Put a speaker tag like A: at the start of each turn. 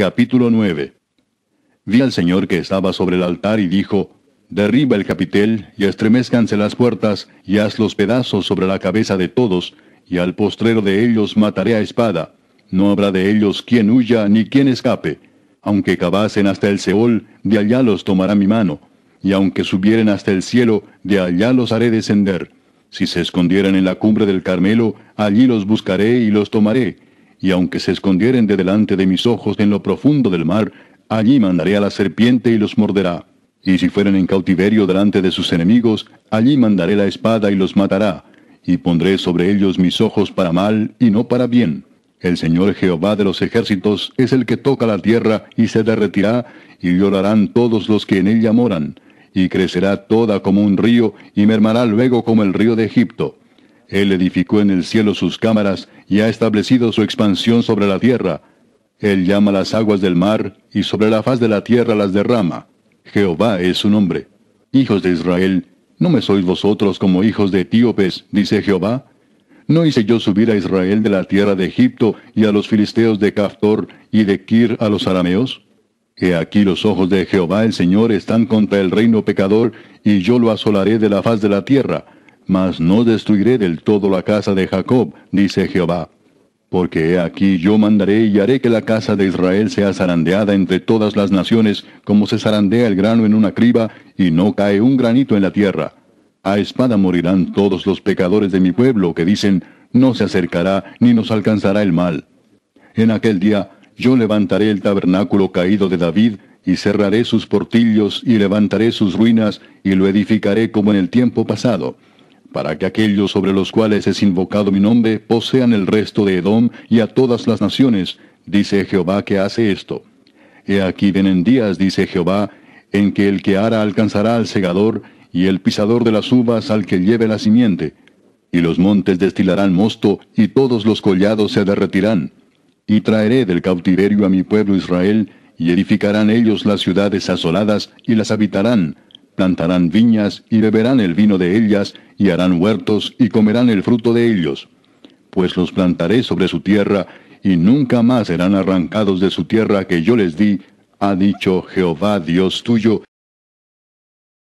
A: Capítulo 9 Vi al Señor que estaba sobre el altar y dijo, Derriba el capitel y estremezcanse las puertas y haz los pedazos sobre la cabeza de todos, y al postrero de ellos mataré a espada. No habrá de ellos quien huya ni quien escape. Aunque cavasen hasta el Seol, de allá los tomará mi mano. Y aunque subieren hasta el cielo, de allá los haré descender. Si se escondieran en la cumbre del Carmelo, allí los buscaré y los tomaré y aunque se escondieren de delante de mis ojos en lo profundo del mar, allí mandaré a la serpiente y los morderá. Y si fueren en cautiverio delante de sus enemigos, allí mandaré la espada y los matará, y pondré sobre ellos mis ojos para mal y no para bien. El Señor Jehová de los ejércitos es el que toca la tierra y se derretirá, y llorarán todos los que en ella moran, y crecerá toda como un río, y mermará luego como el río de Egipto. Él edificó en el cielo sus cámaras y ha establecido su expansión sobre la tierra. Él llama las aguas del mar y sobre la faz de la tierra las derrama. Jehová es su nombre. Hijos de Israel, ¿no me sois vosotros como hijos de etíopes? dice Jehová. ¿No hice yo subir a Israel de la tierra de Egipto y a los filisteos de Caftor y de Kir a los arameos? He aquí los ojos de Jehová el Señor están contra el reino pecador, y yo lo asolaré de la faz de la tierra, mas no destruiré del todo la casa de Jacob, dice Jehová. Porque he aquí yo mandaré y haré que la casa de Israel sea zarandeada entre todas las naciones, como se zarandea el grano en una criba, y no cae un granito en la tierra. A espada morirán todos los pecadores de mi pueblo, que dicen, no se acercará ni nos alcanzará el mal. En aquel día yo levantaré el tabernáculo caído de David, y cerraré sus portillos, y levantaré sus ruinas, y lo edificaré como en el tiempo pasado para que aquellos sobre los cuales es invocado mi nombre posean el resto de Edom y a todas las naciones, dice Jehová que hace esto. He aquí vienen días, dice Jehová, en que el que ara alcanzará al segador, y el pisador de las uvas al que lleve la simiente. Y los montes destilarán mosto, y todos los collados se derretirán. Y traeré del cautiverio a mi pueblo Israel, y edificarán ellos las ciudades asoladas, y las habitarán, plantarán viñas y beberán el vino de ellas, y harán huertos y comerán el fruto de ellos. Pues los plantaré sobre su tierra, y nunca más serán arrancados de su tierra que yo les di, ha dicho Jehová Dios tuyo,